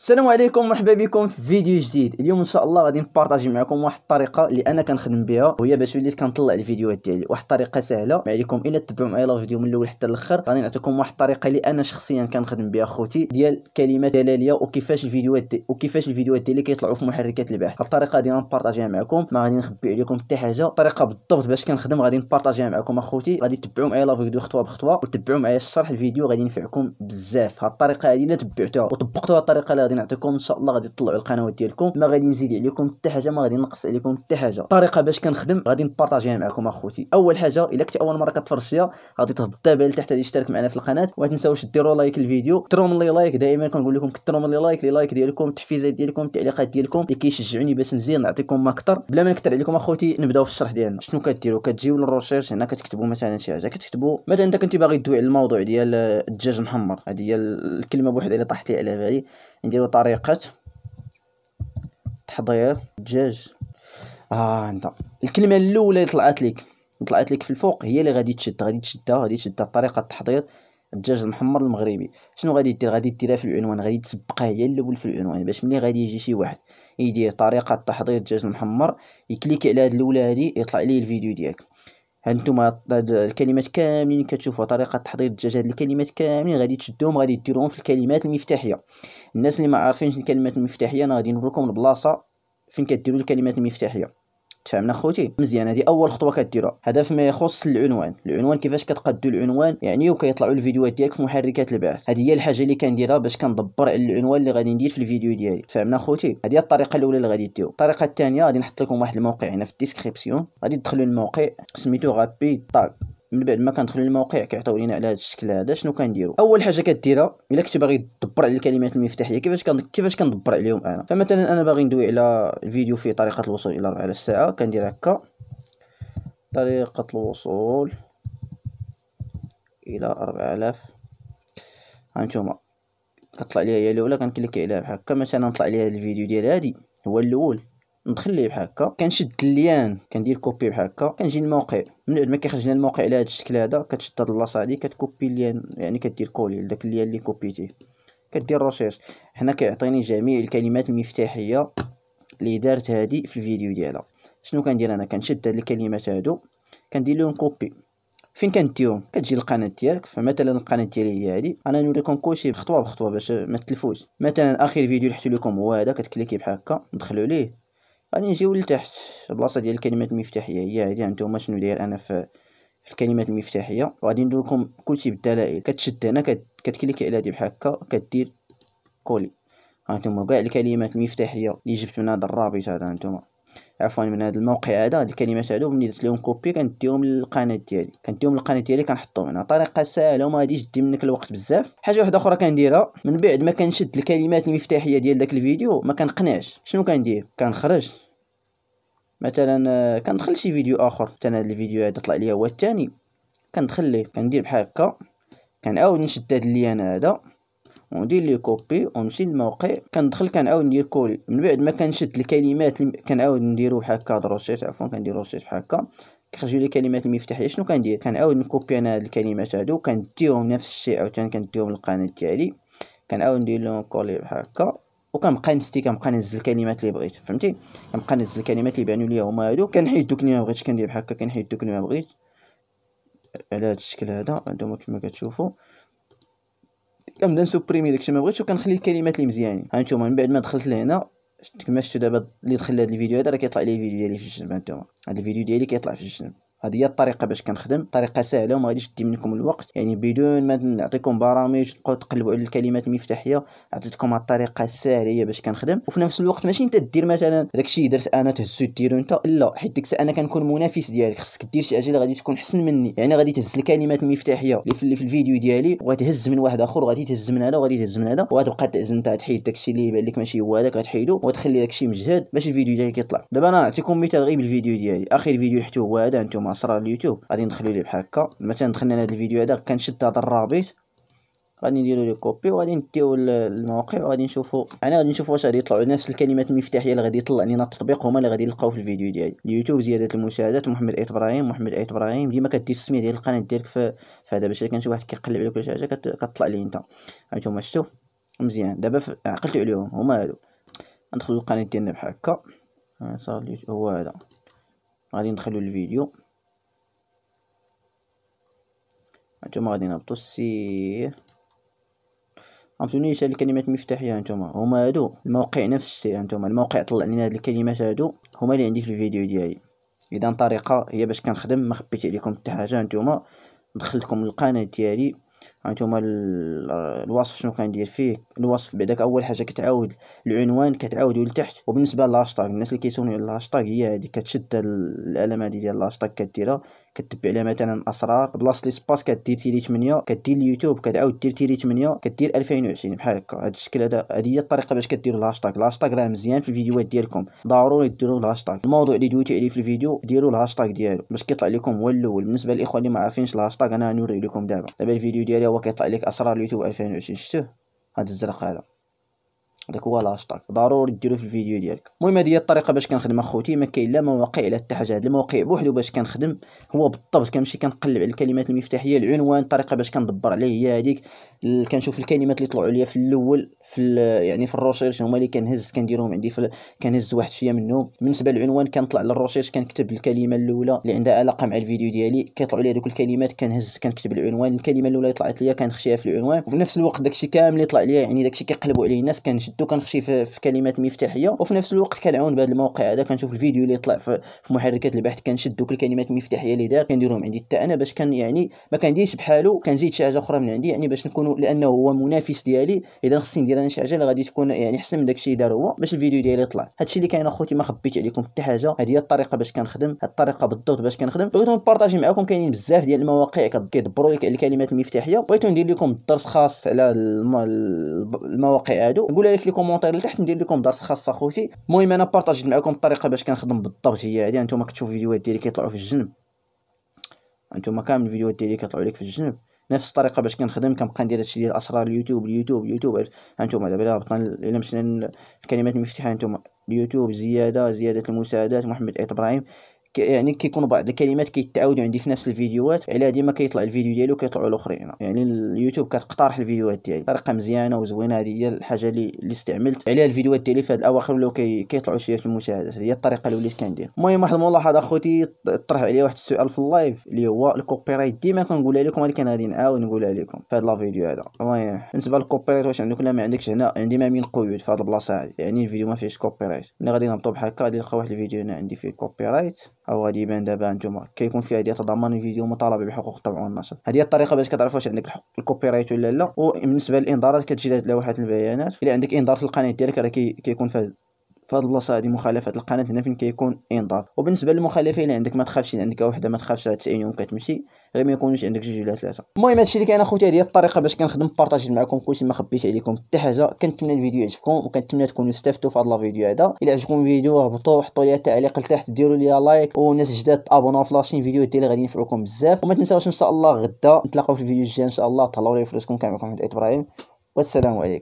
السلام عليكم مرحبا بكم في فيديو جديد اليوم ان شاء الله غادي نبارطاجي معكم واحد الطريقه اللي انا كنخدم بها وهي باش وليت كنطلع الفيديوهات ديالي واحد الطريقه سهله ما عليكم الا تتبعوا معايا الفيديو من الاول حتى الاخر غادي نعطيكم واحد الطريقه اللي انا شخصيا كنخدم بها خوتي ديال كلمات دلاليه وكيفاش الفيديوهات دي وكيفاش الفيديوهات ديالي كيطلعوا في محركات البحث الطريقه غادي نبارطاجيها معكم ما غادي نخبي عليكم حتى حاجه الطريقه بالضبط باش كنخدم غادي نبارطاجيها معكم اخوتي غادي تتبعوا معايا الفيديو خطوه بخطوه وتتبعوا معايا الشرح الفيديو غادي ينفعكم بزاف هاد الطريقه هذه الا تبعتوها وطبقتوها الطريقه غادي نعطيكم ان شاء الله غادي تطلعوا القنوات ديالكم ما غادي نزيد عليكم حتى حاجه ما غادي نقص عليكم حتى حاجه الطريقه باش كنخدم غادي نبارطاجيها معكم اخوتي اول حاجه الا كنت اول مره كتفرج فيها غادي تهبط التابع لتحت غادي تشترك معنا في القناه وما تنساوش ديروا لايك للفيديو كثروا من لي لايك دائما كنقول لكم كثروا من لي لايك لي لايك ديالكم التحفيزات ديالكم التعليقات ديالكم اللي كيشجعوني باش نزيد نعطيكم ما اكثر بلا ما نكثر عليكم اخوتي نبداو في الشرح ديالنا شنو كديروا كتجيو للروشيرش هنا كتكتبوا مثلا شي حاجه كتكتبوا مثلا انت كنتي باغي تدوي على الموضوع ديال الدجاج المحمر هذه هي الكلمه بوحدها اللي طاحت لي على بالي نديرو طريقة تحضير الدجاج ها آه انت الكلمة الأولى اللي طلعت لك طلعت لك في الفوق هي اللي غادي تشد غادي تشدها غادي تشدها طريقة تحضير الدجاج المحمر المغربي شنو غادي دير غادي ديرها في العنوان غادي تسبقها هي الاول في العنوان باش ملي غادي يجي شي واحد يدير طريقه تحضير الدجاج المحمر يكليك على هاد الاولى هادي يطلع ليه الفيديو ديالك هانتوما الكلمات كاملين كتشوفوا طريقه تحضير الدجاج هاد الكلمات كاملين غادي تشدوهم غادي ديروهم في الكلمات المفتاحيه الناس اللي ما عارفينش الكلمات المفتاحيه انا غادي نوريكم البلاصه فين كديروا الكلمات المفتاحيه تفهمنا خوتي مزيان هذه اول خطوه كديرها هذا فيما يخص العنوان العنوان كيفاش كتقدوا العنوان يعني وكيطلعوا الفيديوهات ديالك في محركات البحث هذه هي الحاجه اللي كنديرها باش كندبر على العنوان اللي غادي ندير في الفيديو ديالي تفهمنا خوتي هذه الطريقه الاولى اللي غادي ديروا الطريقه الثانيه غادي نحط لكم واحد الموقع هنا في الديسكريبسيون غادي تدخلوا الموقع سميتو غابي طاب من بعد ما كندخل للموقع كيعطيو لينا على هذا الشكل هذا شنو كنديرو اول حاجه كديرها الا كنت باغي دبر على الكلمات المفتاحيه كيفاش كن... كيفاش كندبر عليهم انا فمثلا انا باغي ندوي على الفيديو فيه طريقه الوصول الى 24 ساعه كندير هكا طريقه الوصول الى 4000 هانتوما كطلع ليا هي الاولى كنكليكي عليها بحال هكا مثلا طلع ليا الفيديو ديال هادي هو الاول نخليه بحال هكا كنشد الليان كندير كوبي بحال هكا كنجي للموقع من بعد ما كيخرج لنا الموقع على هذا الشكل هذا كتشد هاد البلاصه هادي كتكوبي الليان يعني كدير كولي لذاك الليان اللي كوبيتيه كدير روشيرش هنا كيعطيني جميع الكلمات المفتاحيه اللي دارت هادي في الفيديو ديالها شنو كندير انا كنشد هاد الكلمات هادو كندير لهم كوبي فين كنديهم كتجي القناه ديالك فمثلا القناه ديالي هي هادي انا نوريكم كلشي بخطوه بخطوه باش ما تلفوش مثلا اخر فيديو اللي لكم هو هذا كتكليكي بحال هكا ندخلوا ليه غادي نجيو لتحت البلاصه ديال الكلمات المفتاحيه هي هادي هانتوما شنو داير انا في في الكلمات المفتاحيه وغادي ندير لكم كلشي بالدلائل كتشد هنا كتكليك كتكليكي على هادي بحال هكا كدير كولي هانتوما كاع الكلمات المفتاحيه اللي جبت من هذا الرابط هذا هانتوما عفوا من هذا الموقع هذا هاد الكلمات هادو ملي درت لهم كوبي كنديهم للقناه ديالي كنديهم للقناه ديالي كنحطهم هنا طريقه سهله وما غاديش تدي منك الوقت بزاف حاجه واحده اخرى كنديرها من بعد ما كنشد الكلمات المفتاحيه ديال داك الفيديو ما كنقنعش شنو كندير كنخرج مثلا آه، كندخل شي فيديو اخر مثلا هاد الفيديو هذا طلع ليا هو الثاني كندخل ليه كندير بحال هكا كنعاود نشد هاد الليان هذا وندير لي كوبي ونمشي للموقع كندخل كنعاود ندير كولي من بعد ما كنشد الكلمات كنعاود نديرو بحال هكا دروشيت عفوا كنديرو دروشيت بحال هكا كيخرجوا لي كلمات المفتاح شنو كندير كنعاود نكوبي انا هاد الكلمات هادو كنديهم نفس الشيء عاوتاني كنديهم للقناه ديالي كنعاود ندير لهم كولي بحال هكا وكنبقى نستي كنبقى ننزل الكلمات اللي بغيت فهمتي كنبقى ننزل الكلمات اللي بانوا ليا هما هادو كنحيد دوك اللي ما بغيتش كندير بحال هكا كنحيد دوك اللي ما بغيت على هذا الشكل هذا هانتوما كما كتشوفوا كنبدا نسوبريمي داكشي ما بغيتش وكنخلي الكلمات اللي مزيانين هانتوما من بعد ما دخلت لهنا كما شفتوا دابا اللي دخل لهاد الفيديو هذا راه كيطلع لي الفيديو ديالي في الجنب هانتوما هاد الفيديو ديالي كيطلع في الجنب هذه هي الطريقه باش كنخدم طريقه سهله وما غاديش تدي منكم الوقت يعني بدون ما نعطيكم برامج تبقاو تقلبوا على الكلمات المفتاحيه عطيتكم هاد الطريقه السهله هي باش كنخدم وفي نفس الوقت ماشي انت دير مثلا داكشي درت انا تهزو ديرو انت لا حيت ديك الساعه انا كنكون منافس ديالك خصك دير شي حاجه اللي غادي تكون احسن مني يعني غادي تهز الكلمات المفتاحيه اللي في, اللي في الفيديو ديالي وغتهز من واحد اخر وغادي تهز من هذا وغادي تهز من هذا وغتبقى تهز انت تحيد داكشي اللي بان لك ماشي هو هذاك غتحيدو وتخلي داكشي مجهد باش الفيديو ديالك يطلع دابا انا نعطيكم مثال غير بالفيديو ديالي اخر فيديو حتى هو هذا انتم 10 على اليوتيوب غادي ندخلو ليه بحال هكا مثلا دخلنا لهاد الفيديو هذا كنشد هذا الرابط غادي نديرو لي كوبي وغادي نديو للموقع وغادي نشوفو انا غادي نشوف واش غادي يطلعوا نفس الكلمات المفتاحيه اللي غادي يطلع لينا التطبيق هما اللي غادي يلقاو في الفيديو ديالي اليوتيوب زياده المشاهدات محمد ايت ابراهيم محمد ايت ابراهيم ديما كدير السميه ديال القناه ديالك في هذا باش كان شي واحد كيقلب عليك ولا شي حاجه كتطلع ليه انت هانتوما شتو مزيان دابا عقلتو آه، عليهم هما هادو ندخلو القناه ديالنا بحال هكا آه، هو هذا غادي ندخلو الفيديو هانتوما غادي نهبطو السي فهمتونيش هاد الكلمات المفتاحيه هانتوما هما هادو الموقع نفس الشيء هانتوما الموقع طلع لينا هاد الكلمات هادو هما اللي عندي في الفيديو ديالي اذا طريقه هي باش كنخدم ما خبيت عليكم حتى حاجه هانتوما دخلتكم القناة ديالي هانتوما الوصف شنو كندير فيه الوصف بعداك اول حاجه كتعاود العنوان كتعاودو لتحت وبالنسبه للهاشتاغ الناس اللي كيسوني الهاشتاغ هي هادي كتشد العلامه هادي ديال الهاشتاغ كديرها كتبع عليها مثلا اسرار بلاصه لي سباس كدير تيري 8 كدير اليوتيوب كتعاود دير تيري 8 كدير 2020 بحال هكا هذا الشكل هذا هذه هي الطريقه باش كديروا الهاشتاغ الهاشتاغ راه مزيان في الفيديوهات ديالكم ضروري ديروا الهاشتاغ الموضوع اللي دويتي عليه في الفيديو ديروا الهاشتاغ ديالو باش كيطلع لكم هو الاول بالنسبه للاخوه اللي ما عارفينش الهاشتاغ انا غنوري لكم دابا دابا الفيديو ديالي هو كيطلع لك اسرار اليوتيوب 2020 شفتوه هذا الزرق هذا داك هو الهاشتاغ ضروري ديرو في الفيديو ديالك المهم هذه هي الطريقه باش كنخدم اخوتي ما كاين لا مواقع لا حتى حاجه هاد المواقع بوحدو باش كنخدم هو بالضبط كنمشي كنقلب على الكلمات المفتاحيه العنوان الطريقه باش كندبر عليه هي هذيك كنشوف الكلمات اللي طلعوا ليا في الاول في يعني في الروشيرش هما اللي كنهز كنديرهم عندي في كنهز واحد شويه منهم بالنسبه للعنوان كنطلع للروشيرش كنكتب الكلمه الاولى اللي عندها علاقه مع الفيديو ديالي كيطلعوا لي هذوك الكلمات كنهز كنكتب العنوان الكلمه الاولى اللي طلعت ليا كنخشيها في العنوان وفي نفس الوقت داكشي كامل اللي طلع ليا يعني داكشي كيقلبوا عليه الناس كنشد كنشدو كنخشي في, في كلمات مفتاحيه وفي نفس الوقت كنعاون بهذا الموقع هذا كنشوف الفيديو اللي طلع في, في محركات البحث كنشد دوك الكلمات المفتاحيه اللي دار كنديرهم عندي حتى انا باش كان يعني ما كنديرش بحالو كنزيد شي حاجه اخرى من عندي يعني باش نكونوا لانه هو منافس ديالي اذا خصني ندير انا شي حاجه اللي غادي تكون يعني احسن من داكشي اللي دار هو باش الفيديو ديالي طلع هادشي اللي كاين اخوتي ما خبيت عليكم حتى حاجه هذه هي الطريقه باش كنخدم هاد الطريقه بالضبط باش كنخدم بغيت نبارطاجي معكم كاينين بزاف ديال المواقع كيدبروا لك الكلمات المفتاحيه بغيت ندير لكم درس خاص على المواقع هادو نقول في لي كومونتير لتحت ندير لكم درس خاص اخوتي المهم انا بارطاجيت معكم الطريقه باش كنخدم بالضبط هي هذه نتوما كتشوفوا فيديوهات ديالي كيطلعوا في الجنب نتوما كامل الفيديوهات ديالي كيطلعوا لك في الجنب نفس الطريقه باش كنخدم كنبقى ندير هادشي ديال اسرار اليوتيوب اليوتيوب اليوتيوب هانتوما دابا الى هبطنا الى مشينا الكلمات المفتاحه هانتوما اليوتيوب زياده زياده المساعدات محمد ابراهيم يعني كيكون بعض الكلمات كيتعاودوا عندي في نفس الفيديوهات على ديما كيطلع الفيديو ديالو كيطلعوا الاخرين يعني اليوتيوب كتقترح الفيديوهات ديالي طريقه مزيانه وزوينه هذه هي الحاجه اللي استعملت عليها الفيديوهات ديالي في هاد الاواخر ولاو كيطلعوا شويه في المشاهدات هي الطريقه اللي وليت كندير المهم واحد الملاحظه اخوتي طرح عليا واحد السؤال في اللايف اللي هو الكوبي رايت ديما كنقولها لكم ولكن غادي نعاود نقولها لكم في هاد الفيديو هذا المهم بالنسبه للكوبي رايت واش عندك ولا ما عندكش هنا عندي ما بين قيود في هاد البلاصه هذه يعني الفيديو ما فيهش كوبي رايت انا غادي نهبطوا بحال هكا غادي نلقى واحد الفيديو هنا عندي فيه كوبي رايت او غالبا دابا نتوما كيكون فيها ديال تضمن الفيديو مطالبه بحقوق الطبع والنشر هذه الطريقه باش كتعرف واش عندك الحق الكوبي رايت ولا لا وبالنسبه للانذارات كتجي لوحه البيانات الا عندك انذار في القناه ديالك راه كيكون فيها في هذه البلاصه هادي مخالفه القناه هنا فين كيكون انضاف وبالنسبه للمخالفه اللي عندك ما تخافش عندك وحده ما تخافش 90 يوم كتمشي غير ما يكونوش عندك جوج ولا ثلاثه المهم هذا الشيء اللي كاين اخوتي هذه هي الطريقه باش كنخدم بارطاجي معكم كل شيء ما خبيت عليكم حتى حاجه كنتمنى الفيديو يعجبكم وكنتمنى تكونوا استفدتوا في هاد الفيديو هذا الى عجبكم الفيديو هبطوا وحطوا لي تعليق لتحت ديروا لي لايك والناس جداد تابوناو في لاشين فيديو ديالي غادي ينفعوكم بزاف وما تنساوش ان شاء الله غدا نتلاقاو في الفيديو الجاي ان شاء الله تهلاو لي فلوسكم كان معكم ابراهيم والسلام عليكم